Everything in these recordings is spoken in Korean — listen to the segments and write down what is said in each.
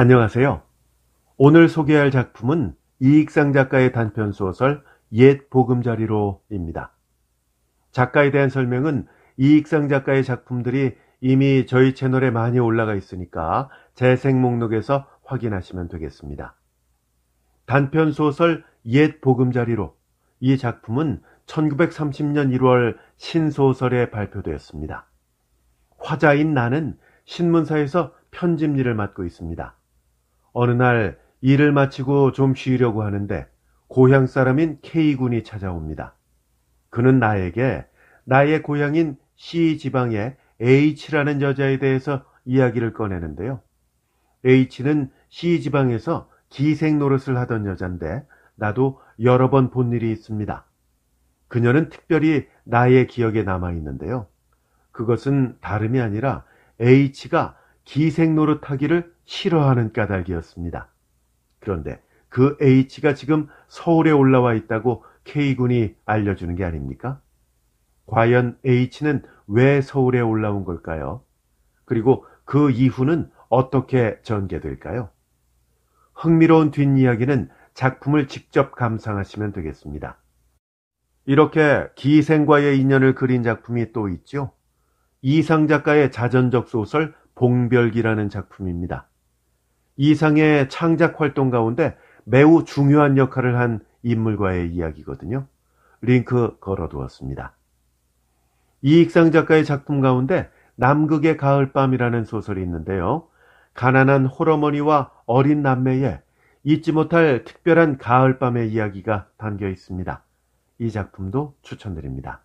안녕하세요. 오늘 소개할 작품은 이익상 작가의 단편 소설 옛 보금자리로입니다. 작가에 대한 설명은 이익상 작가의 작품들이 이미 저희 채널에 많이 올라가 있으니까 재생 목록에서 확인하시면 되겠습니다. 단편 소설 옛 보금자리로 이 작품은 1930년 1월 신소설에 발표되었습니다. 화자인 나는 신문사에서 편집 일을 맡고 있습니다. 어느 날 일을 마치고 좀 쉬려고 하는데 고향 사람인 K군이 찾아옵니다. 그는 나에게 나의 고향인 C 지방의 H라는 여자에 대해서 이야기를 꺼내는데요. H는 C 지방에서 기생 노릇을 하던 여잔데 나도 여러 번 본 일이 있습니다. 그녀는 특별히 나의 기억에 남아 있는데요. 그것은 다름이 아니라 H가 기생 노릇하기를 싫어하는 까닭이었습니다. 그런데 그 H가 지금 서울에 올라와 있다고 K군이 알려주는 게 아닙니까? 과연 H는 왜 서울에 올라온 걸까요? 그리고 그 이후는 어떻게 전개될까요? 흥미로운 뒷이야기는 작품을 직접 감상하시면 되겠습니다. 이렇게 기생과의 인연을 그린 작품이 또 있죠. 이상 작가의 자전적 소설 봉별기라는 작품입니다. 이상의 창작 활동 가운데 매우 중요한 역할을 한 인물과의 이야기거든요. 링크 걸어두었습니다. 이익상 작가의 작품 가운데 남극의 가을밤이라는 소설이 있는데요. 가난한 홀어머니와 어린 남매의 잊지 못할 특별한 가을밤의 이야기가 담겨 있습니다. 이 작품도 추천드립니다.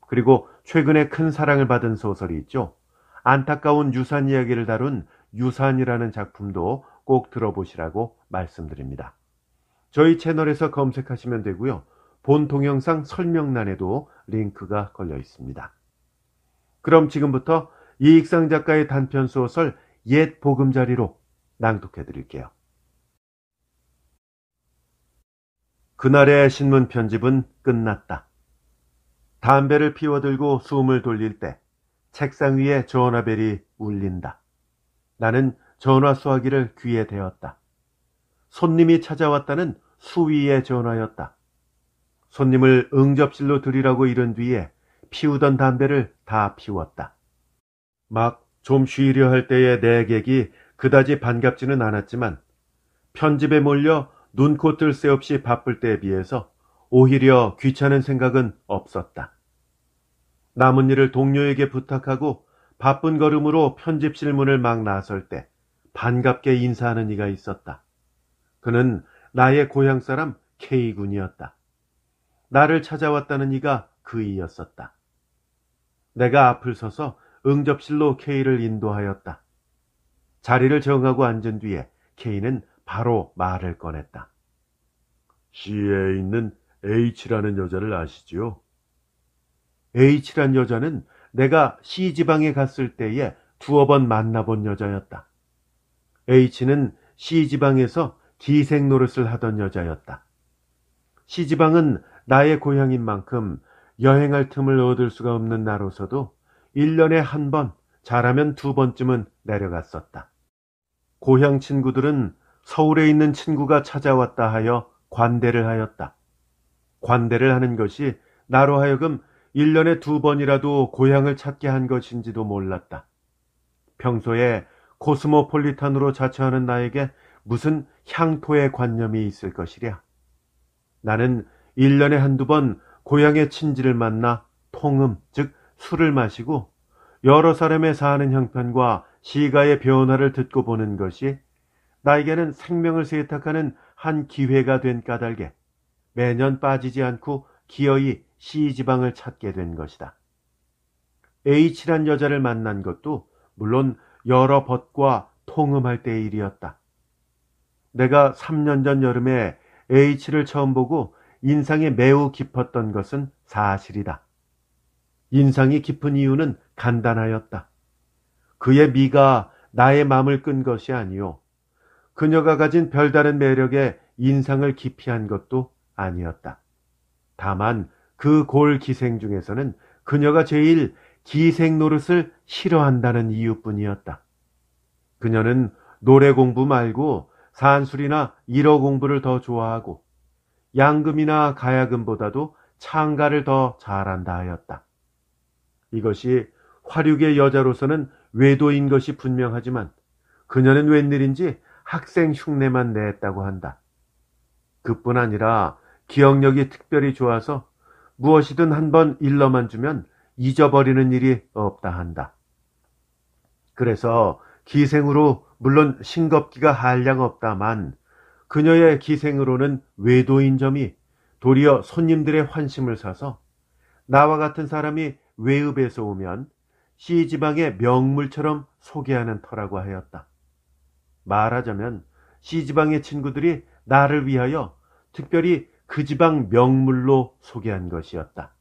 그리고 최근에 큰 사랑을 받은 소설이 있죠. 안타까운 유산 이야기를 다룬 유산이라는 작품도 꼭 들어보시라고 말씀드립니다. 저희 채널에서 검색하시면 되고요. 본 동영상 설명란에도 링크가 걸려 있습니다. 그럼 지금부터 이익상 작가의 단편 소설 옛 보금자리로 낭독해 드릴게요. 그날의 신문 편집은 끝났다. 담배를 피워들고 숨을 돌릴 때 책상 위에 전화벨이 울린다. 나는 전화 수화기를 귀에 대었다. 손님이 찾아왔다는 수위의 전화였다. 손님을 응접실로 들이라고 이른 뒤에 피우던 담배를 다 피웠다. 막 좀 쉬려 할 때의 내 객이 그다지 반갑지는 않았지만 편집에 몰려 눈코 뜰 새 없이 바쁠 때에 비해서 오히려 귀찮은 생각은 없었다. 남은 일을 동료에게 부탁하고 바쁜 걸음으로 편집실 문을 막 나설 때 반갑게 인사하는 이가 있었다. 그는 나의 고향 사람 K군이었다. 나를 찾아왔다는 이가 그 이였었다. 내가 앞을 서서 응접실로 K를 인도하였다. 자리를 정하고 앉은 뒤에 K는 바로 말을 꺼냈다. C에 있는 H라는 여자를 아시지요? H란 여자는 내가 C지방에 갔을 때에 두어 번 만나본 여자였다. H는 C지방에서 기생 노릇을 하던 여자였다. C지방은 나의 고향인 만큼 여행할 틈을 얻을 수가 없는 나로서도 1년에 한 번, 잘하면 두 번쯤은 내려갔었다. 고향 친구들은 서울에 있는 친구가 찾아왔다 하여 관대를 하였다. 관대를 하는 것이 나로 하여금 1년에 두 번이라도 고향을 찾게 한 것인지도 몰랐다. 평소에 코스모폴리탄으로 자처하는 나에게 무슨 향토의 관념이 있을 것이랴. 나는 1년에 한두 번 고향의 친지를 만나 통음, 즉 술을 마시고 여러 사람의 사는 형편과 시가의 변화를 듣고 보는 것이 나에게는 생명을 세탁하는 한 기회가 된 까닭에 매년 빠지지 않고 기어이 C 지방을 찾게 된 것이다. H란 여자를 만난 것도 물론 여러 벗과 통음할 때의 일이었다. 내가 3년 전 여름에 H를 처음 보고 인상이 매우 깊었던 것은 사실이다. 인상이 깊은 이유는 간단하였다. 그의 미가 나의 마음을 끈 것이 아니요. 그녀가 가진 별다른 매력에 인상을 깊이 한 것도 아니었다. 다만 그골 기생 중에서는 그녀가 제일 기생 노릇을 싫어한다는 이유뿐이었다. 그녀는 노래 공부 말고 산술이나 일어 공부를 더 좋아하고 양금이나 가야금보다도 창가를 더 잘한다 하였다. 이것이 화류계 여자로서는 외도인 것이 분명하지만 그녀는 웬일인지 학생 흉내만 냈다고 한다. 그뿐 아니라 기억력이 특별히 좋아서 무엇이든 한 번 일러만 주면 잊어버리는 일이 없다 한다. 그래서 기생으로 물론 싱겁기가 한량 없다만 그녀의 기생으로는 외도인 점이 도리어 손님들의 환심을 사서 나와 같은 사람이 외읍에서 오면 시지방의 명물처럼 소개하는 터라고 하였다. 말하자면 시지방의 친구들이 나를 위하여 특별히 그 지방 명물로 소개한 것이었다.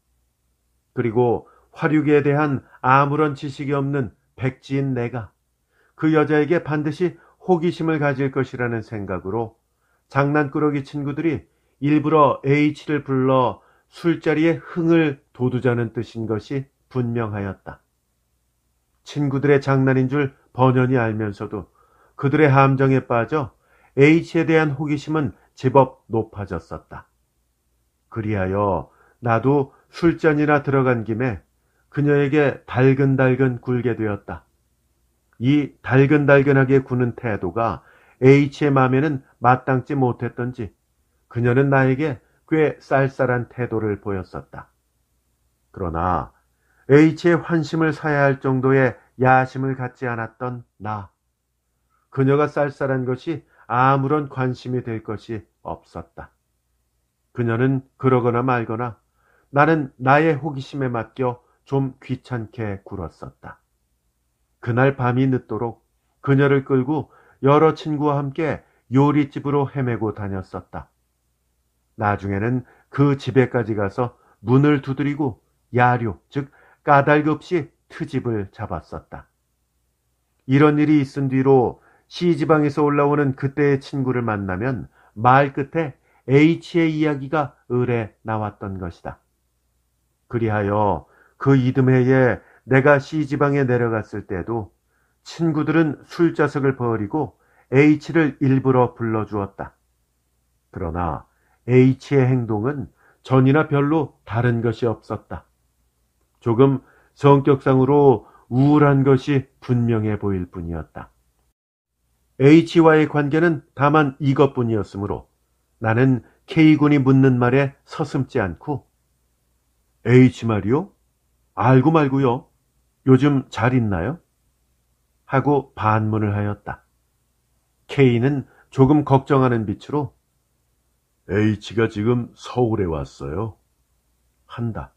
그리고 화류계에 대한 아무런 지식이 없는 백지인 내가 그 여자에게 반드시 호기심을 가질 것이라는 생각으로 장난꾸러기 친구들이 일부러 H를 불러 술자리에 흥을 돋우자는 뜻인 것이 분명하였다. 친구들의 장난인 줄 번연히 알면서도 그들의 함정에 빠져 H에 대한 호기심은 제법 높아졌었다. 그리하여 나도 술잔이나 들어간 김에 그녀에게 달근달근 굴게 되었다. 이 달근달근하게 구는 태도가 H의 마음에는 마땅치 못했던지 그녀는 나에게 꽤 쌀쌀한 태도를 보였었다. 그러나 H의 환심을 사야 할 정도의 야심을 갖지 않았던 나. 그녀가 쌀쌀한 것이 아무런 관심이 될 것이 없었다. 그녀는 그러거나 말거나 나는 나의 호기심에 맡겨 좀 귀찮게 굴었었다. 그날 밤이 늦도록 그녀를 끌고 여러 친구와 함께 요리집으로 헤매고 다녔었다. 나중에는 그 집에까지 가서 문을 두드리고 야료, 즉 까닭 없이 트집을 잡았었다. 이런 일이 있은 뒤로 시지방에서 올라오는 그때의 친구를 만나면 말 끝에 H의 이야기가 을에 나왔던 것이다. 그리하여 그 이듬해에 내가 C지방에 내려갔을 때도 친구들은 술자석을 버리고 H를 일부러 불러주었다. 그러나 H의 행동은 전이나 별로 다른 것이 없었다. 조금 성격상으로 우울한 것이 분명해 보일 뿐이었다. H와의 관계는 다만 이것뿐이었으므로 나는 K군이 묻는 말에 서슴지 않고 H 말이요? 알고 말고요. 요즘 잘 있나요? 하고 반문을 하였다. K는 조금 걱정하는 빛으로 H가 지금 서울에 왔어요. 한다.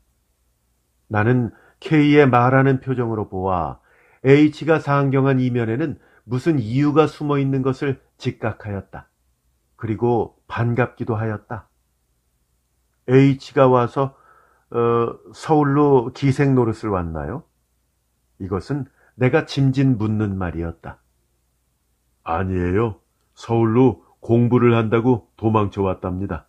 나는 K의 말하는 표정으로 보아 H가 상경한 이면에는 무슨 이유가 숨어 있는 것을 직각하였다. 그리고 반갑기도 하였다. H가 와서 어, 서울로 기생 노릇을 왔나요? 이것은 내가 짐진 묻는 말이었다. 아니에요. 서울로 공부를 한다고 도망쳐 왔답니다.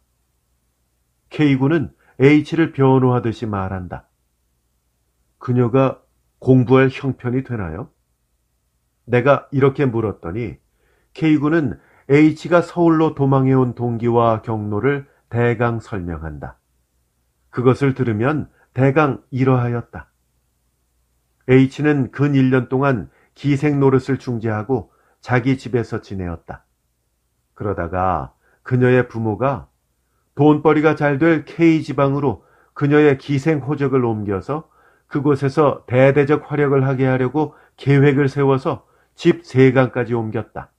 K군은 H를 변호하듯이 말한다. 그녀가 공부할 형편이 되나요? 내가 이렇게 물었더니 K군은 H가 서울로 도망해온 동기와 경로를 대강 설명한다. 그것을 들으면 대강 이러하였다. H는 근 1년 동안 기생 노릇을 중재하고 자기 집에서 지내었다. 그러다가 그녀의 부모가 돈벌이가 잘 될 K지방으로 그녀의 기생 호적을 옮겨서 그곳에서 대대적 활약을 하게 하려고 계획을 세워서 집세강까지 옮겼다.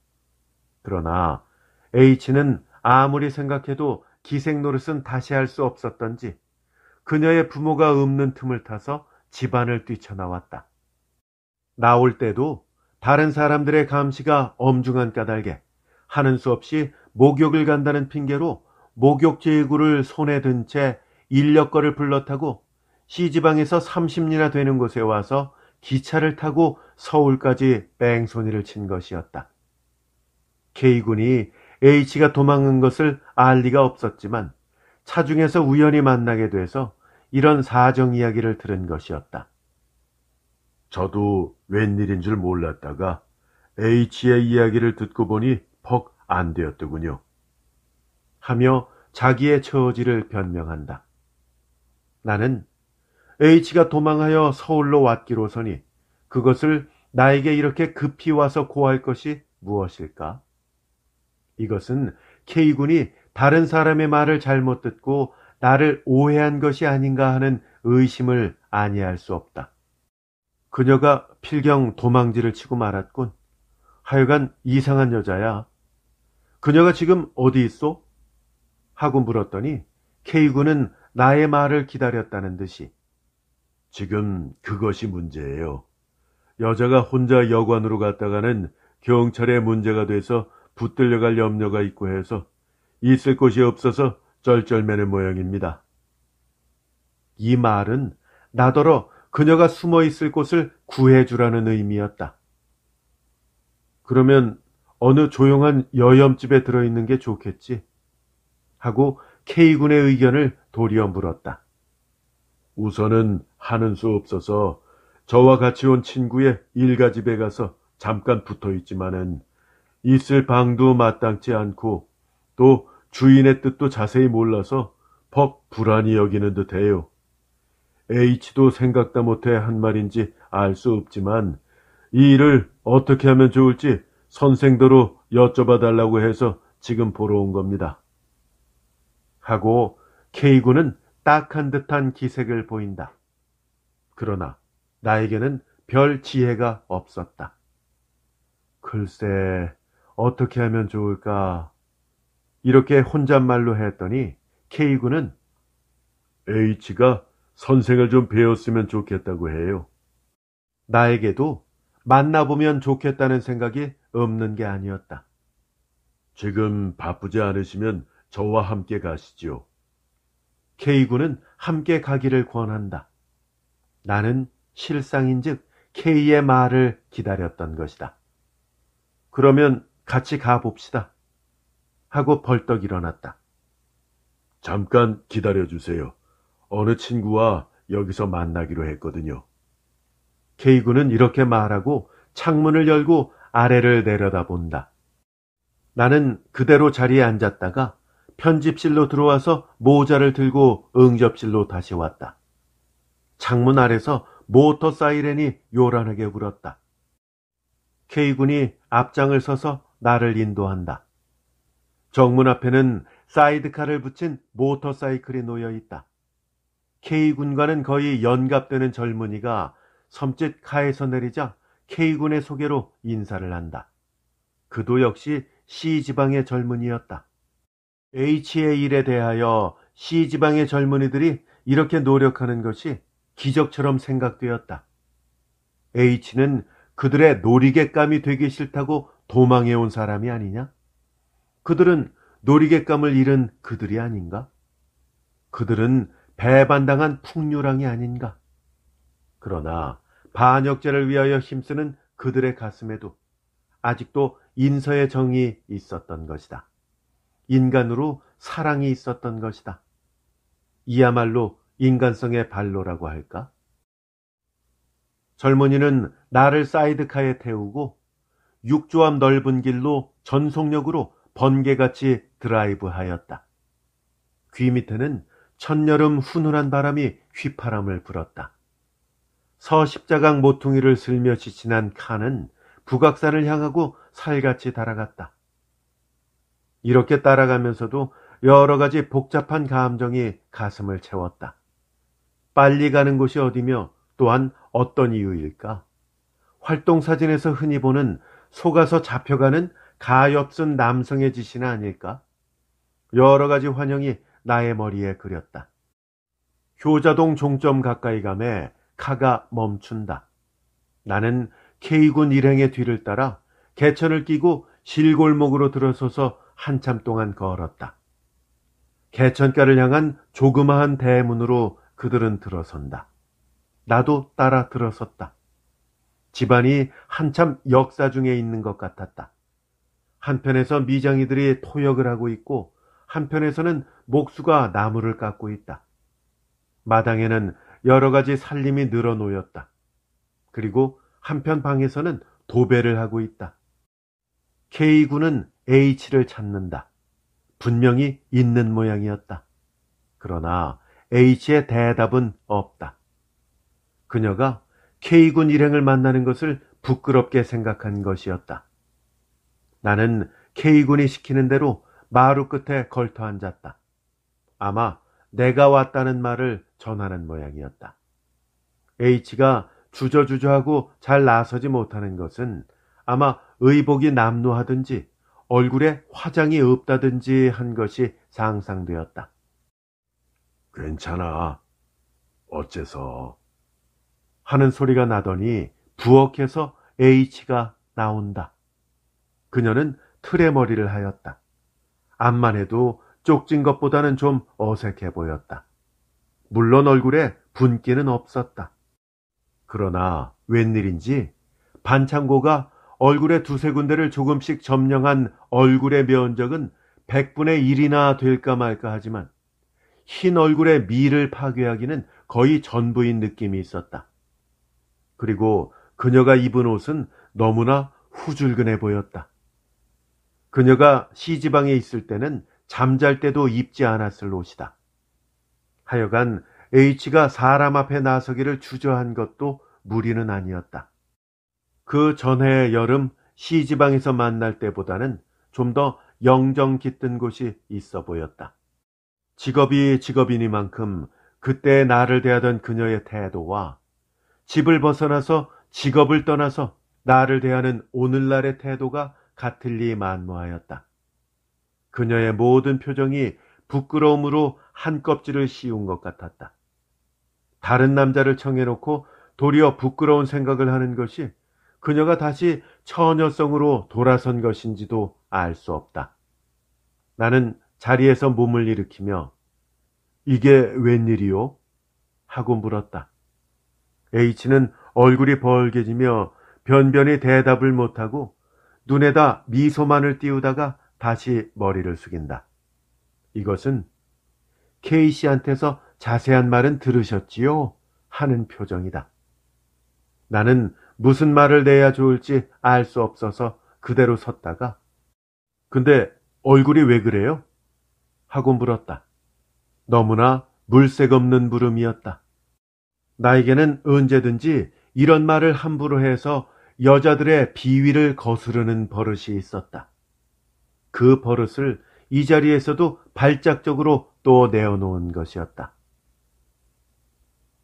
그러나 H는 아무리 생각해도 기생 노릇은 다시 할 수 없었던지 그녀의 부모가 없는 틈을 타서 집안을 뛰쳐나왔다. 나올 때도 다른 사람들의 감시가 엄중한 까닭에 하는 수 없이 목욕을 간다는 핑계로 목욕제구를 손에 든 채 인력거를 불러타고 시지방에서 30리나 되는 곳에 와서 기차를 타고 서울까지 뺑소니를 친 것이었다. K군이 H가 도망간 것을 알 리가 없었지만 차중에서 우연히 만나게 돼서 이런 사정 이야기를 들은 것이었다. 저도 웬일인 줄 몰랐다가 H의 이야기를 듣고 보니 퍽 안 되었더군요. 하며 자기의 처지를 변명한다. 나는 H가 도망하여 서울로 왔기로서니 그것을 나에게 이렇게 급히 와서 고할 것이 무엇일까? 이것은 K군이 다른 사람의 말을 잘못 듣고 나를 오해한 것이 아닌가 하는 의심을 아니할 수 없다. 그녀가 필경 도망지를 치고 말았군. 하여간 이상한 여자야. 그녀가 지금 어디 있어? 하고 물었더니 K군은 나의 말을 기다렸다는 듯이 지금 그것이 문제예요. 여자가 혼자 여관으로 갔다가는 경찰에 문제가 돼서 붙들려갈 염려가 있고 해서 있을 곳이 없어서 쩔쩔매는 모양입니다. 이 말은 나더러 그녀가 숨어 있을 곳을 구해주라는 의미였다. 그러면 어느 조용한 여염집에 들어있는 게 좋겠지? 하고 K군의 의견을 도리어 물었다. 우선은 하는 수 없어서 저와 같이 온 친구의 일가집에 가서 잠깐 붙어 있지만은 있을 방도 마땅치 않고 또 주인의 뜻도 자세히 몰라서 퍽 불안히 여기는 듯해요. H도 생각다 못해 한 말인지 알 수 없지만 이 일을 어떻게 하면 좋을지 선생도로 여쭤봐 달라고 해서 지금 보러 온 겁니다. 하고 K군은 딱한 듯한 기색을 보인다. 그러나 나에게는 별 지혜가 없었다. 글쎄, 어떻게 하면 좋을까? 이렇게 혼잣말로 했더니 K군은 H가 선생을 좀 배웠으면 좋겠다고 해요. 나에게도 만나보면 좋겠다는 생각이 없는 게 아니었다. 지금 바쁘지 않으시면 저와 함께 가시지요. K군은 함께 가기를 권한다. 나는 실상인즉 K의 말을 기다렸던 것이다. 그러면 같이 가봅시다. 하고 벌떡 일어났다. 잠깐 기다려주세요. 어느 친구와 여기서 만나기로 했거든요. K군은 이렇게 말하고 창문을 열고 아래를 내려다본다. 나는 그대로 자리에 앉았다가 편집실로 들어와서 모자를 들고 응접실로 다시 왔다. 창문 아래서 모터 사이렌이 요란하게 울었다. K군이 앞장을 서서 나를 인도한다. 정문 앞에는 사이드카를 붙인 모터사이클이 놓여 있다. K군과는 거의 연갑되는 젊은이가 섬짓 카에서 내리자 K군의 소개로 인사를 한다. 그도 역시 C지방의 젊은이였다. H의 일에 대하여 C지방의 젊은이들이 이렇게 노력하는 것이 기적처럼 생각되었다. H는 그들의 놀이개감이 되기 싫다고 도망해온 사람이 아니냐? 그들은 놀이객감을 잃은 그들이 아닌가? 그들은 배반당한 풍류랑이 아닌가? 그러나 반역자를 위하여 힘쓰는 그들의 가슴에도 아직도 인서의 정이 있었던 것이다. 인간으로 사랑이 있었던 것이다. 이야말로 인간성의 발로라고 할까? 젊은이는 나를 사이드카에 태우고 육조암 넓은 길로 전속력으로 번개같이 드라이브하였다. 귀 밑에는 첫여름 훈훈한 바람이 휘파람을 불었다. 서십자강 모퉁이를 슬며시 지난 칸은 북악산을 향하고 살같이 달아갔다. 이렇게 따라가면서도 여러 가지 복잡한 감정이 가슴을 채웠다. 빨리 가는 곳이 어디며 또한 어떤 이유일까? 활동 사진에서 흔히 보는 속아서 잡혀가는 가엾은 남성의 짓이나 아닐까? 여러 가지 환영이 나의 머리에 그렸다. 효자동 종점 가까이 감에 카가 멈춘다. 나는 K군 일행의 뒤를 따라 개천을 끼고 실골목으로 들어서서 한참 동안 걸었다. 개천가를 향한 조그마한 대문으로 그들은 들어선다. 나도 따라 들어섰다. 집안이 한참 역사 중에 있는 것 같았다. 한편에서 미장이들이 토역을 하고 있고 한편에서는 목수가 나무를 깎고 있다. 마당에는 여러 가지 살림이 늘어놓였다. 그리고 한편 방에서는 도배를 하고 있다. K군은 H를 찾는다. 분명히 있는 모양이었다. 그러나 H의 대답은 없다. 그녀가 K군 일행을 만나는 것을 부끄럽게 생각한 것이었다. 나는 K군이 시키는 대로 마루 끝에 걸터 앉았다. 아마 내가 왔다는 말을 전하는 모양이었다. H가 주저주저하고 잘 나서지 못하는 것은 아마 의복이 남루하든지 얼굴에 화장이 없다든지 한 것이 상상되었다. 괜찮아. 어째서 하는 소리가 나더니 부엌에서 H가 나온다. 그녀는 틀에 머리를 하였다. 암만 해도 쪽진 것보다는 좀 어색해 보였다. 물론 얼굴에 분기는 없었다. 그러나 웬일인지 반창고가 얼굴에 두세 군데를 조금씩 점령한 얼굴의 면적은 100분의 1이나 될까 말까 하지만 흰 얼굴의 미를 파괴하기는 거의 전부인 느낌이 있었다. 그리고 그녀가 입은 옷은 너무나 후줄근해 보였다. 그녀가 시지방에 있을 때는 잠잘 때도 입지 않았을 옷이다. 하여간 H가 사람 앞에 나서기를 주저한 것도 무리는 아니었다. 그 전해 여름 시지방에서 만날 때보다는 좀 더 영정 깃든 곳이 있어 보였다. 직업이 직업이니만큼 그때 나를 대하던 그녀의 태도와 집을 벗어나서 직업을 떠나서 나를 대하는 오늘날의 태도가 가틀리 만무하였다. 그녀의 모든 표정이 부끄러움으로 한 껍질을 씌운 것 같았다. 다른 남자를 청해놓고 도리어 부끄러운 생각을 하는 것이 그녀가 다시 처녀성으로 돌아선 것인지도 알 수 없다. 나는 자리에서 몸을 일으키며 이게 웬일이요? 하고 물었다. H는 얼굴이 벌개지며 변변히 대답을 못하고 눈에다 미소만을 띄우다가 다시 머리를 숙인다. 이것은 K씨한테서 자세한 말은 들으셨지요? 하는 표정이다. 나는 무슨 말을 내야 좋을지 알 수 없어서 그대로 섰다가 근데 얼굴이 왜 그래요? 하고 물었다. 너무나 물색 없는 물음이었다. 나에게는 언제든지 이런 말을 함부로 해서 여자들의 비위를 거스르는 버릇이 있었다. 그 버릇을 이 자리에서도 발작적으로 또 내어놓은 것이었다.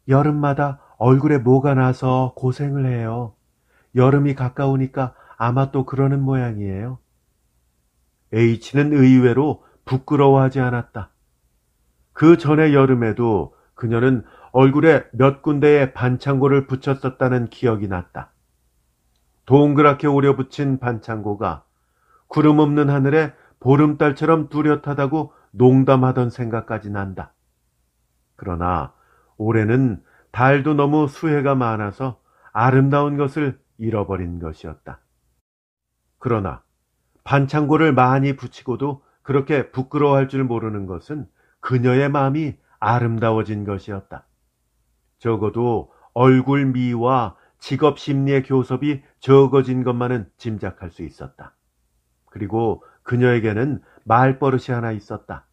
여름마다 얼굴에 뭐가 나서 고생을 해요. 여름이 가까우니까 아마 또 그러는 모양이에요. H는 의외로 부끄러워하지 않았다. 그 전의 여름에도 그녀는 얼굴에 몇 군데에 반창고를 붙였었다는 기억이 났다. 동그랗게 오려 붙인 반창고가 구름 없는 하늘에 보름달처럼 뚜렷하다고 농담하던 생각까지 난다. 그러나 올해는 달도 너무 수해가 많아서 아름다운 것을 잃어버린 것이었다. 그러나 반창고를 많이 붙이고도 그렇게 부끄러워할 줄 모르는 것은 그녀의 마음이 아름다워진 것이었다. 적어도 얼굴 미와 직업 심리의 교섭이 적어진 것만은 짐작할 수 있었다. 그리고 그녀에게는 말버릇이 하나 있었다.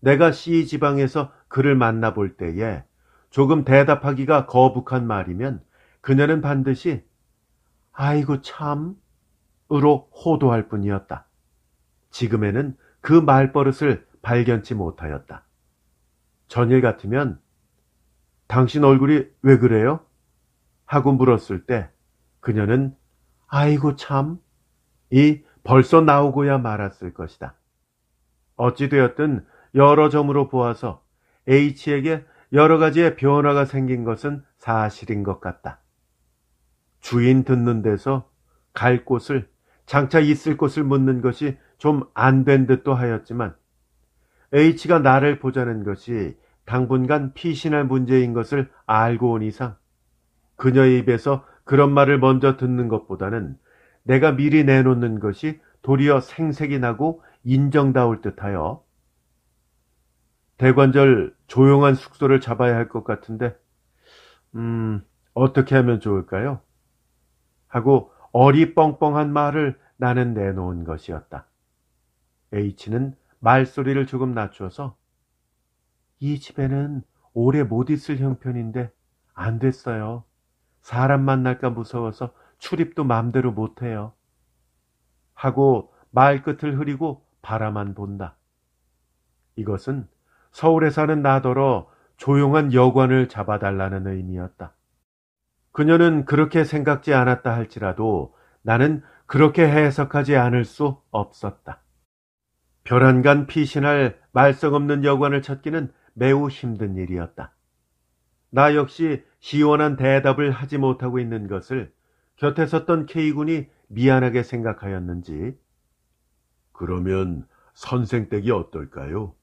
내가 C 지방에서 그를 만나볼 때에 조금 대답하기가 거북한 말이면 그녀는 반드시 아이고 참으로 호도할 뿐이었다. 지금에는 그 말버릇을 발견치 못하였다. 전일 같으면 당신 얼굴이 왜 그래요? 하고 물었을 때 그녀는 아이고 참, 이 벌써 나오고야 말았을 것이다. 어찌되었든 여러 점으로 보아서 H에게 여러 가지의 변화가 생긴 것은 사실인 것 같다. 주인 듣는 데서 갈 곳을 장차 있을 곳을 묻는 것이 좀 안 된 듯도 하였지만 H가 나를 보자는 것이 당분간 피신할 문제인 것을 알고 온 이상 그녀의 입에서 그런 말을 먼저 듣는 것보다는 내가 미리 내놓는 것이 도리어 생색이 나고 인정다울 듯하여 대관절 조용한 숙소를 잡아야 할 것 같은데 음 어떻게 하면 좋을까요? 하고 어리뻥뻥한 말을 나는 내놓은 것이었다. H는 말소리를 조금 낮추어서 이 집에는 오래 못 있을 형편인데 안 됐어요. 사람 만날까 무서워서 출입도 맘대로 못해요. 하고 말끝을 흐리고 바라만 본다. 이것은 서울에 사는 나더러 조용한 여관을 잡아달라는 의미였다. 그녀는 그렇게 생각지 않았다 할지라도 나는 그렇게 해석하지 않을 수 없었다. 벼란간 피신할 말썽 없는 여관을 찾기는 매우 힘든 일이었다. 나 역시 시원한 대답을 하지 못하고 있는 것을 곁에 섰던 K군이 미안하게 생각하였는지 그러면 선생댁이 어떨까요?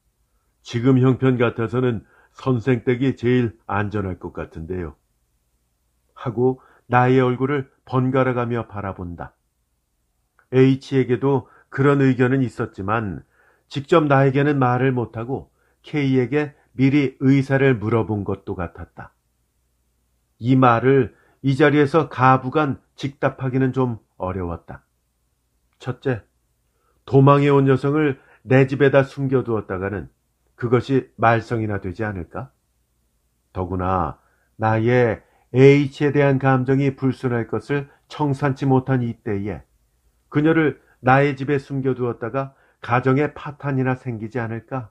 지금 형편 같아서는 선생댁이 제일 안전할 것 같은데요. 하고 나의 얼굴을 번갈아가며 바라본다. H에게도 그런 의견은 있었지만 직접 나에게는 말을 못하고 K에게 미리 의사를 물어본 것도 같았다. 이 말을 이 자리에서 가부간 직답하기는 좀 어려웠다. 첫째, 도망해 온 여성을 내 집에다 숨겨두었다가는 그것이 말썽이나 되지 않을까? 더구나 나의 H에 대한 감정이 불순할 것을 청산치 못한 이때에 그녀를 나의 집에 숨겨두었다가 가정에 파탄이나 생기지 않을까?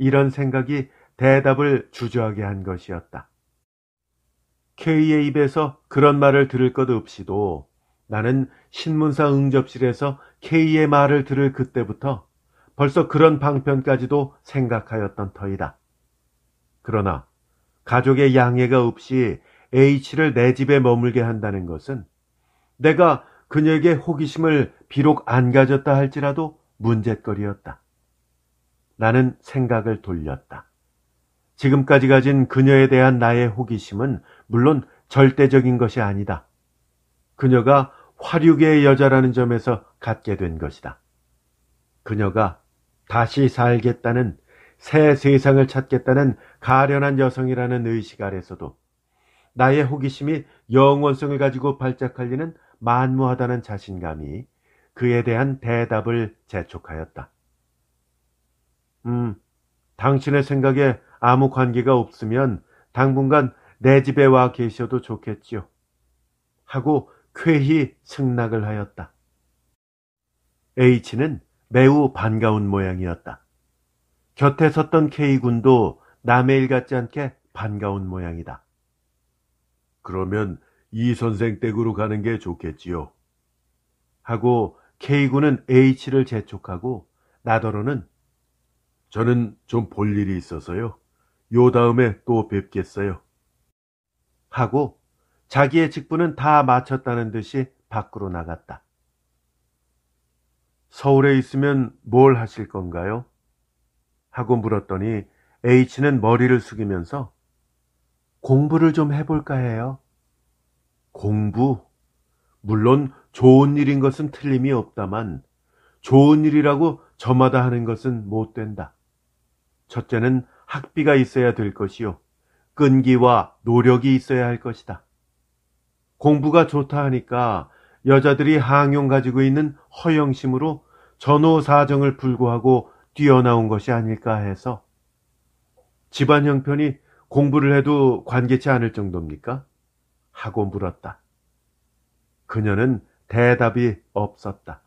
이런 생각이 대답을 주저하게 한 것이었다. K의 입에서 그런 말을 들을 것 없이도 나는 신문사 응접실에서 K의 말을 들을 그때부터 벌써 그런 방편까지도 생각하였던 터이다. 그러나 가족의 양해가 없이 H를 내 집에 머물게 한다는 것은 내가 그녀에게 호기심을 비록 안 가졌다 할지라도 문제거리였다. 나는 생각을 돌렸다. 지금까지 가진 그녀에 대한 나의 호기심은 물론 절대적인 것이 아니다. 그녀가 화류계의 여자라는 점에서 갖게 된 것이다. 그녀가 다시 살겠다는 새 세상을 찾겠다는 가련한 여성이라는 의식 아래서도 나의 호기심이 영원성을 가지고 발작할 리는 만무하다는 자신감이 그에 대한 대답을 재촉하였다. 음, 당신의 생각에 아무 관계가 없으면 당분간 내 집에 와 계셔도 좋겠지요. 하고 쾌히 승낙을 하였다. H는 매우 반가운 모양이었다. 곁에 섰던 K군도 남의 일 같지 않게 반가운 모양이다. 그러면 이 선생 댁으로 가는 게 좋겠지요. 하고 K군은 H를 재촉하고 나더러는 저는 좀 볼 일이 있어서요. 요 다음에 또 뵙겠어요. 하고 자기의 직분은 다 마쳤다는 듯이 밖으로 나갔다. 서울에 있으면 뭘 하실 건가요? 하고 물었더니 H는 머리를 숙이면서 공부를 좀 해볼까 해요. 공부? 물론 좋은 일인 것은 틀림이 없다만 좋은 일이라고 저마다 하는 것은 못 된다. 첫째는 학비가 있어야 될 것이요. 끈기와 노력이 있어야 할 것이다. 공부가 좋다 하니까 여자들이 항용 가지고 있는 허영심으로 전호 사정을 불구하고 뛰어나온 것이 아닐까 해서 집안 형편이 공부를 해도 관계치 않을 정도입니까? 하고 물었다. 그녀는 대답이 없었다.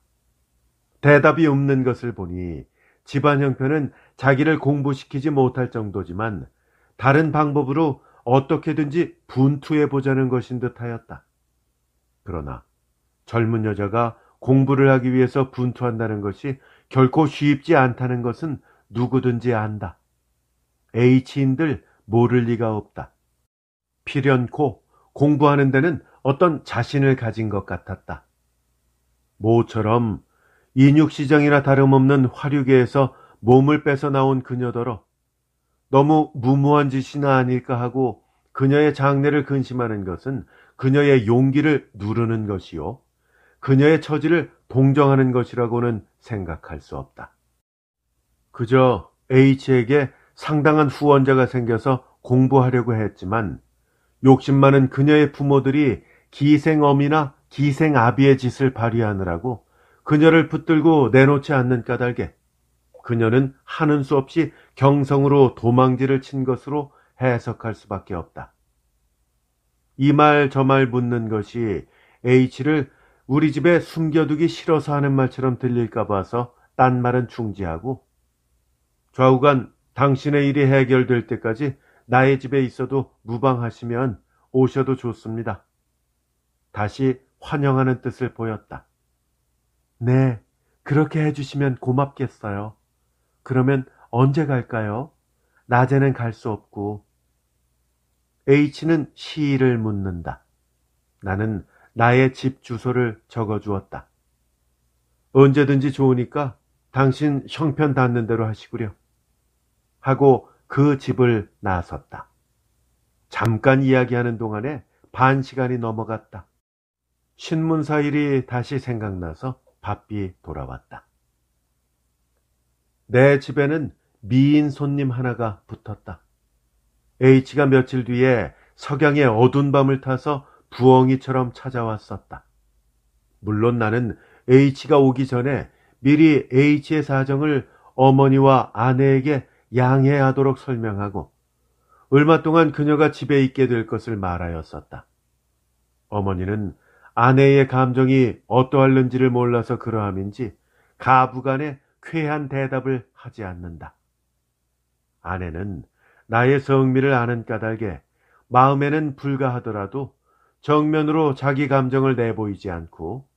대답이 없는 것을 보니 집안 형편은 자기를 공부시키지 못할 정도지만 다른 방법으로 어떻게든지 분투해 보자는 것인 듯 하였다. 그러나 젊은 여자가 공부를 하기 위해서 분투한다는 것이 결코 쉽지 않다는 것은 누구든지 안다. H인들 모를 리가 없다. 필연코 공부하는 데는 어떤 자신을 가진 것 같았다. 모처럼 인육시장이나 다름없는 화류계에서 몸을 빼서 나온 그녀더러 너무 무모한 짓이나 아닐까 하고 그녀의 장래를 근심하는 것은 그녀의 용기를 누르는 것이요. 그녀의 처지를 동정하는 것이라고는 생각할 수 없다. 그저 H에게 상당한 후원자가 생겨서 공부하려고 했지만 욕심 많은 그녀의 부모들이 기생엄이나 기생아비의 짓을 발휘하느라고 그녀를 붙들고 내놓지 않는 까닭에 그녀는 하는 수 없이 경성으로 도망지를 친 것으로 해석할 수밖에 없다. 이 말 저 말 묻는 것이 H를 우리 집에 숨겨두기 싫어서 하는 말처럼 들릴까 봐서 딴 말은 중지하고 좌우간 당신의 일이 해결될 때까지 나의 집에 있어도 무방하시면 오셔도 좋습니다. 다시 환영하는 뜻을 보였다. 네, 그렇게 해주시면 고맙겠어요. 그러면 언제 갈까요? 낮에는 갈 수 없고. H는 시일을 묻는다. 나는 나의 집 주소를 적어주었다. 언제든지 좋으니까 당신 형편 닿는 대로 하시구려. 하고 그 집을 나섰다. 잠깐 이야기하는 동안에 반 시간이 넘어갔다. 신문사 일이 다시 생각나서 바삐 돌아왔다. 내 집에는 미인 손님 하나가 붙었다. H가 며칠 뒤에 석양의 어두운 밤을 타서 부엉이처럼 찾아왔었다. 물론 나는 H가 오기 전에 미리 H의 사정을 어머니와 아내에게 양해하도록 설명하고 얼마 동안 그녀가 집에 있게 될 것을 말하였었다. 어머니는 아내의 감정이 어떠할는지를 몰라서 그러함인지 가부간에 쾌한 대답을 하지 않는다. 아내는 나의 성미를 아는 까닭에 마음에는 불가하더라도 정면으로 자기 감정을 내보이지 않고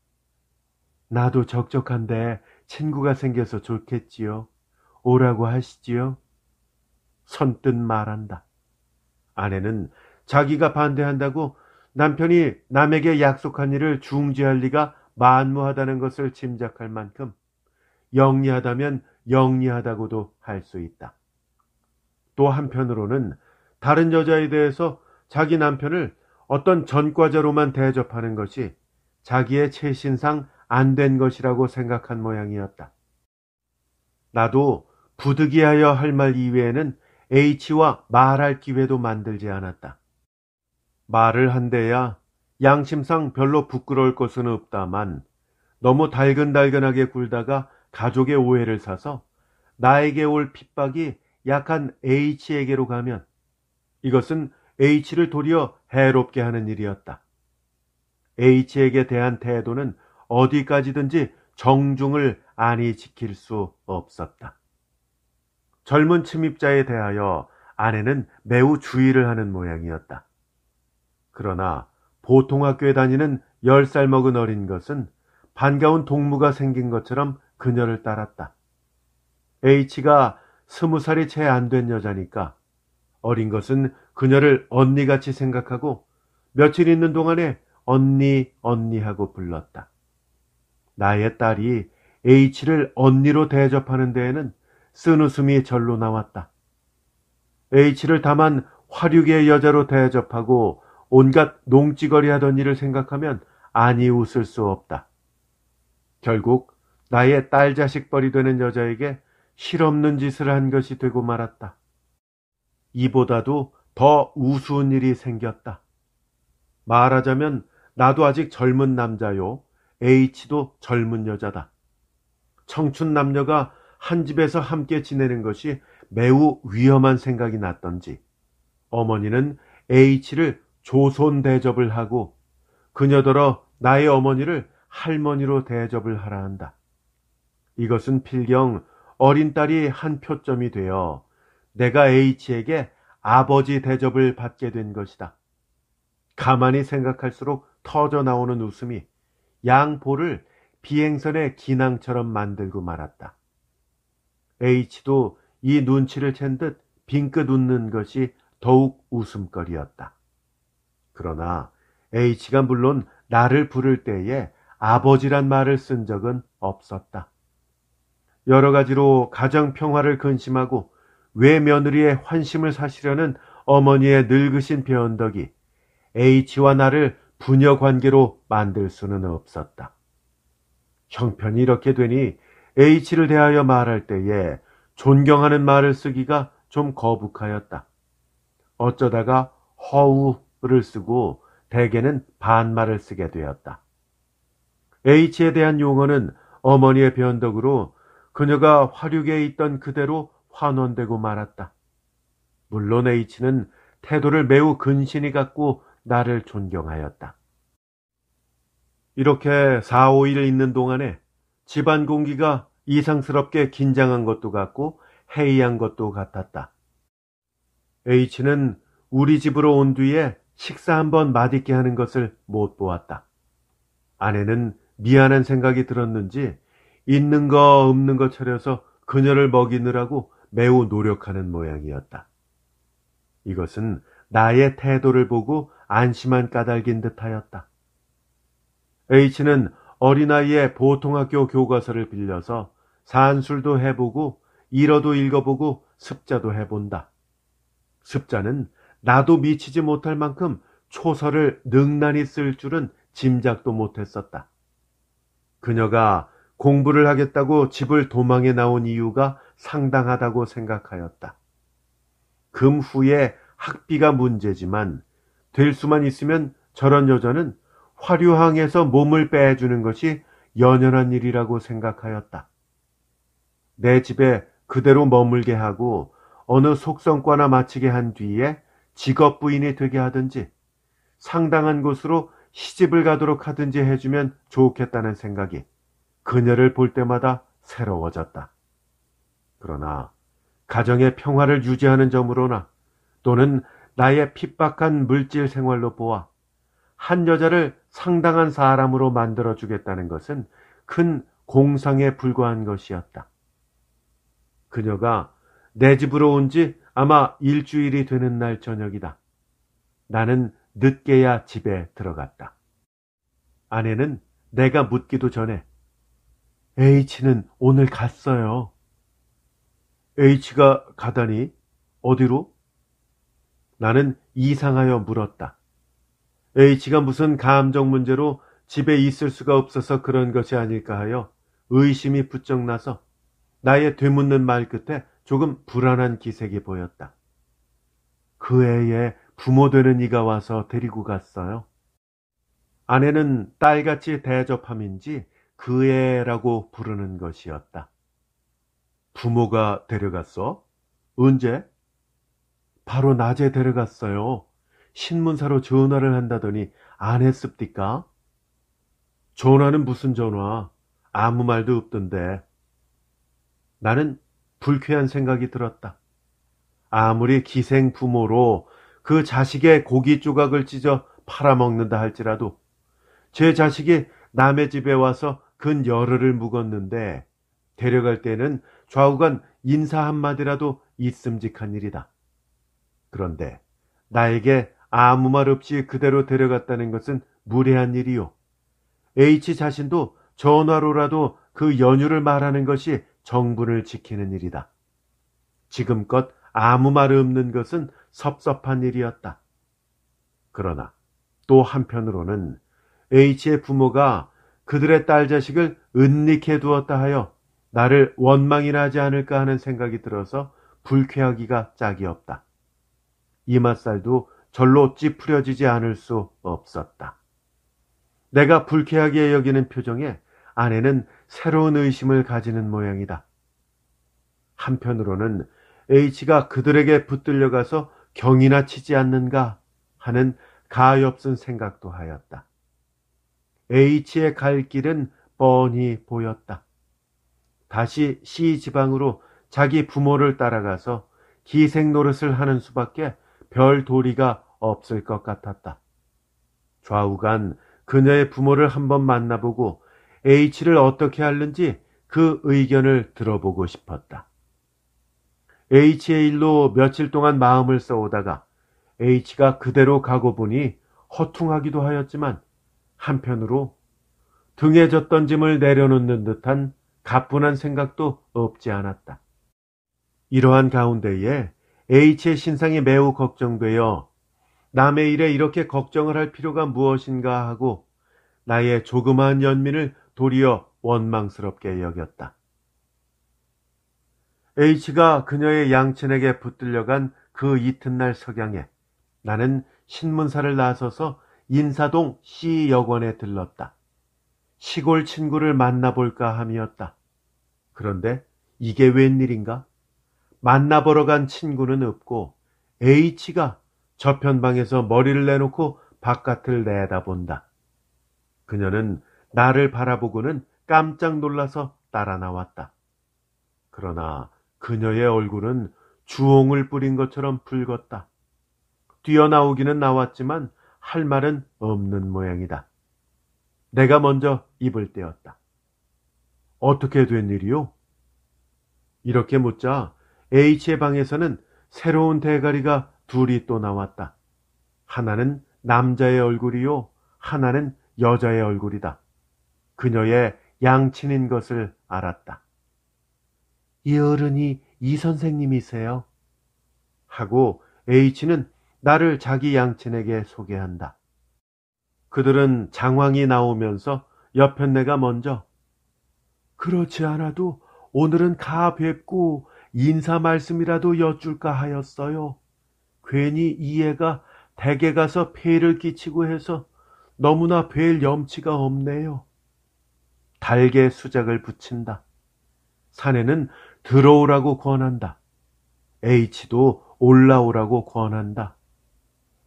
나도 적적한데 친구가 생겨서 좋겠지요. 오라고 하시지요. 선뜻 말한다. 아내는 자기가 반대한다고 남편이 남에게 약속한 일을 중지할 리가 만무하다는 것을 짐작할 만큼 영리하다면 영리하다고도 할 수 있다. 또 한편으로는 다른 여자에 대해서 자기 남편을 어떤 전과자로만 대접하는 것이 자기의 최신상안 된 것이라고 생각한 모양이었다. 나도 부득이하여 할 말 이외에는 H와 말할 기회도 만들지 않았다. 말을 한대야 양심상 별로 부끄러울 것은 없다만 너무 달근달근하게 굴다가 가족의 오해를 사서 나에게 올 핍박이 약한 H에게로 가면 이것은 H를 도리어 해롭게 하는 일이었다. H에게 대한 태도는 어디까지든지 정중을 안히 지킬 수 없었다. 젊은 침입자에 대하여 아내는 매우 주의를 하는 모양이었다. 그러나 보통 학교에 다니는 열 살 먹은 어린 것은 반가운 동무가 생긴 것처럼 그녀를 따랐다. H가 스무 살이 채 안 된 여자니까 어린 것은 그녀를 언니같이 생각하고 며칠 있는 동안에 언니, 언니하고 불렀다. 나의 딸이 H를 언니로 대접하는 데에는 쓴 웃음이 절로 나왔다. H를 다만 화류의 여자로 대접하고 온갖 농지거리 하던 일을 생각하면 아니 웃을 수 없다. 결국 나의 딸 자식벌이 되는 여자에게 실없는 짓을 한 것이 되고 말았다. 이보다도 더 우스운 일이 생겼다. 말하자면 나도 아직 젊은 남자요. H도 젊은 여자다. 청춘 남녀가 한 집에서 함께 지내는 것이 매우 위험한 생각이 났던지 어머니는 H를 조손 대접을 하고 그녀더러 나의 어머니를 할머니로 대접을 하라 한다. 이것은 필경 어린 딸이 한 표점이 되어 내가 H에게 아버지 대접을 받게 된 것이다. 가만히 생각할수록 터져 나오는 웃음이 양포를 비행선의 기낭처럼 만들고 말았다. H도 이 눈치를 챈 듯 빙긋 웃는 것이 더욱 웃음거리였다. 그러나 H가 물론 나를 부를 때에 아버지란 말을 쓴 적은 없었다. 여러 가지로 가정 평화를 근심하고 외며느리의 환심을 사시려는 어머니의 늙으신 변덕이 H와 나를 부녀 관계로 만들 수는 없었다. 형편이 이렇게 되니 H를 대하여 말할 때에 존경하는 말을 쓰기가 좀 거북하였다. 어쩌다가 허우 를 쓰고 대개는 반말을 쓰게 되었다. H에 대한 용어는 어머니의 변덕으로 그녀가 화류계에 있던 그대로 환원되고 말았다. 물론 H는 태도를 매우 근신이 갖고 나를 존경하였다. 이렇게 4, 5일 있는 동안에 집안 공기가 이상스럽게 긴장한 것도 같고 해이한 것도 같았다. H는 우리 집으로 온 뒤에 식사 한 번 맛있게 하는 것을 못 보았다. 아내는 미안한 생각이 들었는지 있는 거 없는 거 차려서 그녀를 먹이느라고 매우 노력하는 모양이었다. 이것은 나의 태도를 보고 안심한 까닭인 듯하였다. H는 어린아이의 보통학교 교과서를 빌려서 산술도 해보고 일어도 읽어보고 습자도 해본다. 습자는 나도 미치지 못할 만큼 초서를 능란히 쓸 줄은 짐작도 못했었다. 그녀가 공부를 하겠다고 집을 도망해 나온 이유가 상당하다고 생각하였다. 금 후에 학비가 문제지만 될 수만 있으면 저런 여자는 화류항에서 몸을 빼주는 것이 연연한 일이라고 생각하였다. 내 집에 그대로 머물게 하고 어느 속성과나 마치게 한 뒤에 직업 부인이 되게 하든지 상당한 곳으로 시집을 가도록 하든지 해주면 좋겠다는 생각이 그녀를 볼 때마다 새로워졌다. 그러나 가정의 평화를 유지하는 점으로나 또는 나의 핍박한 물질 생활로 보아 한 여자를 상당한 사람으로 만들어주겠다는 것은 큰 공상에 불과한 것이었다. 그녀가 내 집으로 온지 아마 일주일이 되는 날 저녁이다. 나는 늦게야 집에 들어갔다. 아내는 내가 묻기도 전에 H는 오늘 갔어요. H가 가다니 어디로? 나는 이상하여 물었다. H가 무슨 감정 문제로 집에 있을 수가 없어서 그런 것이 아닐까 하여 의심이 부쩍 나서 나의 되묻는 말 끝에 조금 불안한 기색이 보였다. 그 애의 부모 되는 이가 와서 데리고 갔어요. 아내는 딸같이 대접함인지 그 애라고 부르는 것이었다. 부모가 데려갔어? 언제? 바로 낮에 데려갔어요. 신문사로 전화를 한다더니 안 했습니까? 전화는 무슨 전화? 아무 말도 없던데. 나는 불쾌한 생각이 들었다. 아무리 기생 부모로 그 자식의 고기 조각을 찢어 팔아먹는다 할지라도 제 자식이 남의 집에 와서 근 열흘을 묵었는데 데려갈 때는 좌우간 인사 한마디라도 있음직한 일이다. 그런데 나에게 아무 말 없이 그대로 데려갔다는 것은 무례한 일이요. H 자신도 전화로라도 그 연유를 말하는 것이 정분을 지키는 일이다. 지금껏 아무 말 없는 것은 섭섭한 일이었다. 그러나 또 한편으로는 H의 부모가 그들의 딸 자식을 은닉해 두었다 하여 나를 원망이라 하지 않을까 하는 생각이 들어서 불쾌하기가 짝이 없다. 이맛살도 절로 찌푸려지지 않을 수 없었다. 내가 불쾌하게 여기는 표정에 아내는 새로운 의심을 가지는 모양이다. 한편으로는 H가 그들에게 붙들려가서 경이나 치지 않는가 하는 가엾은 생각도 하였다. H의 갈 길은 뻔히 보였다. 다시 C 지방으로 자기 부모를 따라가서 기생 노릇을 하는 수밖에 별 도리가 없을 것 같았다. 좌우간 그녀의 부모를 한번 만나보고 H를 어떻게 하는지 그 의견을 들어보고 싶었다. H의 일로 며칠 동안 마음을 써오다가 H가 그대로 가고 보니 허퉁하기도 하였지만 한편으로 등에 졌던 짐을 내려놓는 듯한 가뿐한 생각도 없지 않았다. 이러한 가운데에 H의 신상이 매우 걱정되어 남의 일에 이렇게 걱정을 할 필요가 무엇인가 하고 나의 조그마한 연민을 도리어 원망스럽게 여겼다. H가 그녀의 양친에게 붙들려간 그 이튿날 석양에 나는 신문사를 나서서 인사동 C여관에 들렀다. 시골 친구를 만나볼까 함이었다. 그런데 이게 웬일인가? 만나보러 간 친구는 없고 H가 저편방에서 머리를 내놓고 바깥을 내다본다. 그녀는 나를 바라보고는 깜짝 놀라서 따라 나왔다. 그러나 그녀의 얼굴은 주홍을 뿌린 것처럼 붉었다. 뛰어나오기는 나왔지만 할 말은 없는 모양이다. 내가 먼저 입을 떼었다. 어떻게 된 일이요? 이렇게 묻자 H의 방에서는 새로운 대가리가 둘이 또 나왔다. 하나는 남자의 얼굴이요. 하나는 여자의 얼굴이다. 그녀의 양친인 것을 알았다. 이 어른이 이 선생님이세요. 하고 H는 나를 자기 양친에게 소개한다. 그들은 장황이 나오면서 옆편내가 먼저 그렇지 않아도 오늘은 가 뵙고 인사 말씀이라도 여쭐까 하였어요. 괜히 이해가 댁에 가서 폐를 끼치고 해서 너무나 뵐 염치가 없네요. 달게 수작을 붙인다. 산에는 들어오라고 권한다. H도 올라오라고 권한다.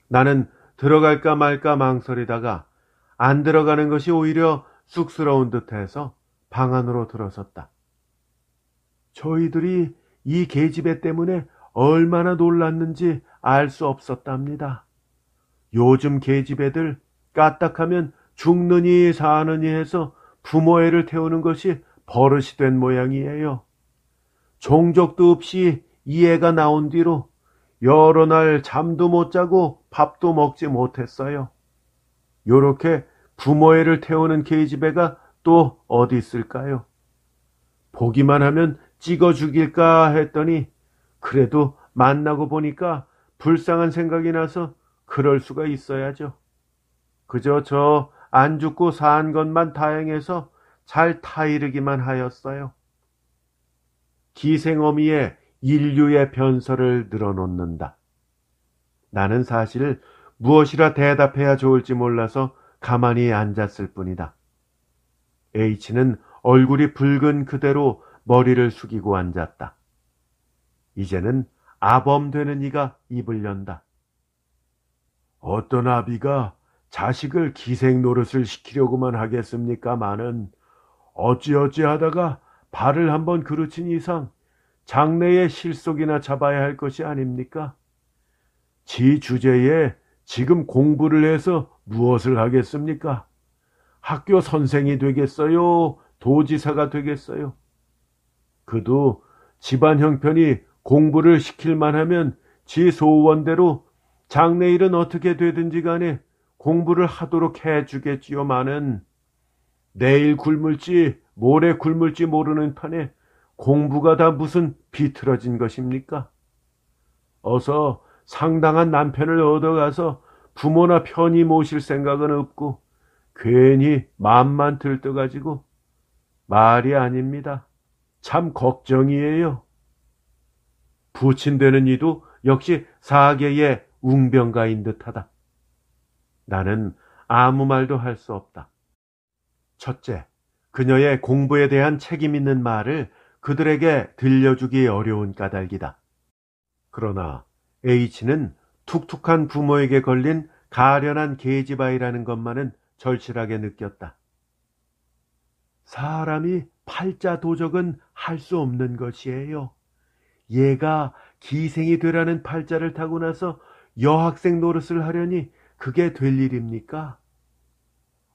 나는 들어갈까 말까 망설이다가 안 들어가는 것이 오히려 쑥스러운 듯해서 방 안으로 들어섰다. 저희들이 이 계집애 때문에 얼마나 놀랐는지 알 수 없었답니다. 요즘 계집애들 까딱하면 죽느니 사느니 해서 부모애를 태우는 것이 버릇이 된 모양이에요. 종족도 없이 이해가 나온 뒤로 여러 날 잠도 못 자고 밥도 먹지 못했어요. 요렇게 부모애를 태우는 계집애가 또 어디 있을까요? 보기만 하면 찍어 죽일까 했더니 그래도 만나고 보니까 불쌍한 생각이 나서 그럴 수가 있어야죠. 그저 저안 죽고 산 것만 다행해서 잘 타이르기만 하였어요. 기생어미의 인류의 변서를 늘어놓는다. 나는 사실 무엇이라 대답해야 좋을지 몰라서 가만히 앉았을 뿐이다. H는 얼굴이 붉은 그대로 머리를 숙이고 앉았다. 이제는 아범되는 이가 입을 연다. 어떤 아비가 자식을 기생 노릇을 시키려고만 하겠습니까마는 어찌어찌 하다가 발을 한번 그르친 이상 장래에 실속이나 잡아야 할 것이 아닙니까? 지 주제에 지금 공부를 해서 무엇을 하겠습니까? 학교 선생이 되겠어요? 도지사가 되겠어요? 그도 집안 형편이 공부를 시킬만 하면 지 소원대로 장래일은 어떻게 되든지 간에 공부를 하도록 해주겠지요마는 내일 굶을지 모레 굶을지 모르는 판에 공부가 다 무슨 비틀어진 것입니까? 어서 상당한 남편을 얻어가서 부모나 편히 모실 생각은 없고 괜히 마음만 들떠가지고 말이 아닙니다. 참 걱정이에요. 부친되는 이도 역시 사계의 웅병가인 듯하다. 나는 아무 말도 할 수 없다. 첫째, 그녀의 공부에 대한 책임 있는 말을 그들에게 들려주기 어려운 까닭이다. 그러나 H는 툭툭한 부모에게 걸린 가련한 계집아이라는 것만은 절실하게 느꼈다. 사람이 팔자 도적은 할 수 없는 것이에요. 얘가 기생이 되라는 팔자를 타고 나서 여학생 노릇을 하려니 그게 될 일입니까?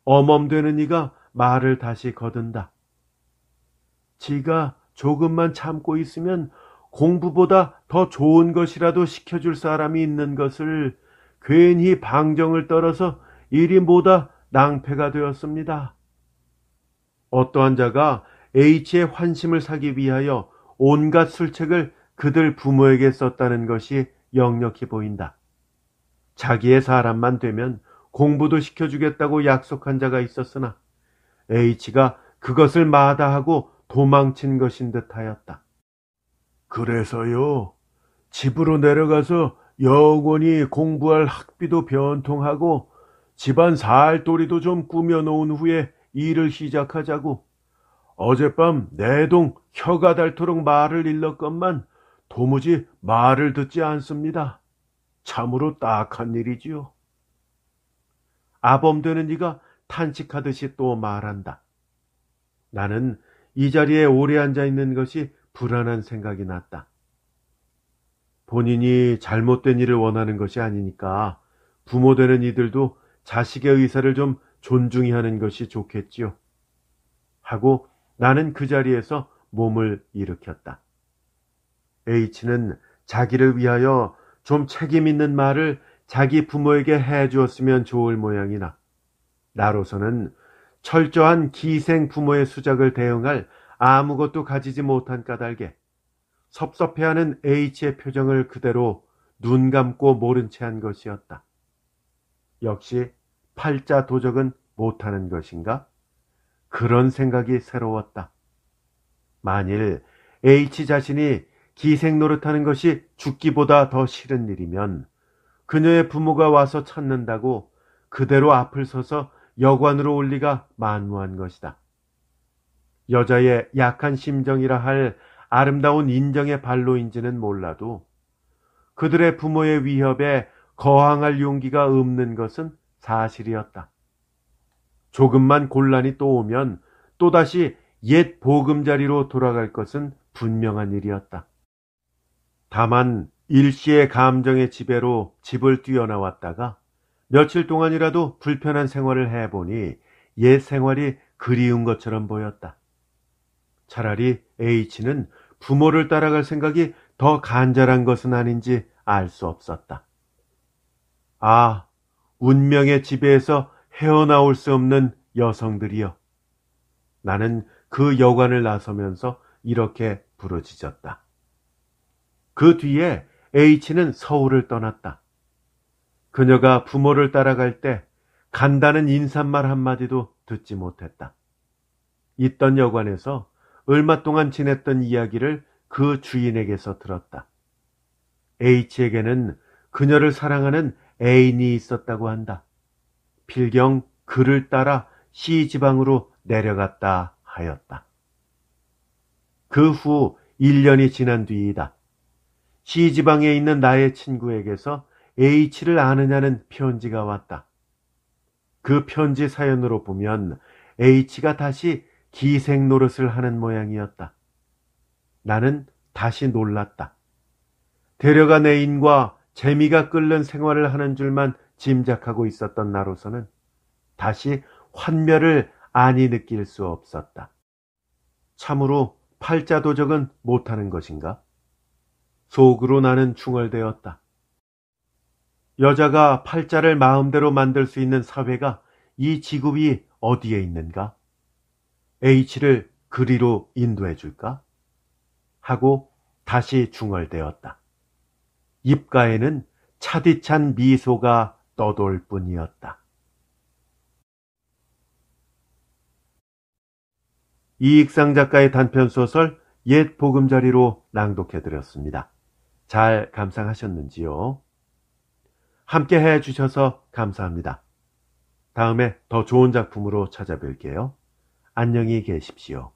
어멈되는 이가 말을 다시 거둔다. 지가 조금만 참고 있으면 공부보다 더 좋은 것이라도 시켜줄 사람이 있는 것을 괜히 방정을 떨어서 일이 뭐다 낭패가 되었습니다. 어떠한 자가 H의 환심을 사기 위하여 온갖 술책을 그들 부모에게 썼다는 것이 역력히 보인다. 자기의 사람만 되면 공부도 시켜주겠다고 약속한 자가 있었으나 H가 그것을 마다하고 도망친 것인 듯 하였다. 그래서요, 집으로 내려가서 영원히 공부할 학비도 변통하고 집안 살도리도 좀 꾸며놓은 후에 일을 시작하자고 어젯밤 내동 혀가 닳도록 말을 일렀건만 도무지 말을 듣지 않습니다. 참으로 딱한 일이지요. 아범되는 이가 탄식하듯이 또 말한다. 나는 이 자리에 오래 앉아 있는 것이 불안한 생각이 났다. 본인이 잘못된 일을 원하는 것이 아니니까 부모되는 이들도 자식의 의사를 좀 존중히 하는 것이 좋겠지요. 하고 나는 그 자리에서 몸을 일으켰다. H는 자기를 위하여 좀 책임 있는 말을 자기 부모에게 해 주었으면 좋을 모양이나 나로서는 철저한 기생 부모의 수작을 대응할 아무것도 가지지 못한 까닭에 섭섭해하는 H의 표정을 그대로 눈 감고 모른 채 한 것이었다. 역시 팔자 도적은 못하는 것인가? 그런 생각이 새로웠다. 만일 H 자신이 기생 노릇하는 것이 죽기보다 더 싫은 일이면 그녀의 부모가 와서 찾는다고 그대로 앞을 서서 여관으로 올 리가 만무한 것이다. 여자의 약한 심정이라 할 아름다운 인정의 발로인지는 몰라도 그들의 부모의 위협에 거항할 용기가 없는 것은 사실이었다. 조금만 곤란이 또 오면 또다시 옛 보금자리로 돌아갈 것은 분명한 일이었다. 다만 일시의 감정의 지배로 집을 뛰어나왔다가 며칠 동안이라도 불편한 생활을 해보니 옛 생활이 그리운 것처럼 보였다. 차라리 H는 부모를 따라갈 생각이 더 간절한 것은 아닌지 알 수 없었다. 아, 운명의 지배에서 헤어나올 수 없는 여성들이여. 나는 그 여관을 나서면서 이렇게 부르짖었다. 그 뒤에 H는 서울을 떠났다. 그녀가 부모를 따라갈 때 간다는 인사말 한마디도 듣지 못했다. 있던 여관에서 얼마 동안 지냈던 이야기를 그 주인에게서 들었다. H에게는 그녀를 사랑하는 애인이 있었다고 한다. 필경 그를 따라 C 지방으로 내려갔다 하였다. 그 후 1년이 지난 뒤이다. 시지방에 있는 나의 친구에게서 H를 아느냐는 편지가 왔다. 그 편지 사연으로 보면 H가 다시 기생 노릇을 하는 모양이었다. 나는 다시 놀랐다. 데려간 애인과 재미가 끓는 생활을 하는 줄만 짐작하고 있었던 나로서는 다시 환멸을 아니 느낄 수 없었다. 참으로 팔자 도적은 못하는 것인가? 속으로 나는 중얼대었다. 여자가 팔자를 마음대로 만들 수 있는 사회가 이 지구 위 어디에 있는가? H를 그리로 인도해 줄까? 하고 다시 중얼대었다. 입가에는 차디찬 미소가 떠돌 뿐이었다. 이익상 작가의 단편 소설 옛 보금자리로 낭독해드렸습니다. 잘 감상하셨는지요? 함께 해 주셔서 감사합니다. 다음에 더 좋은 작품으로 찾아뵐게요. 안녕히 계십시오.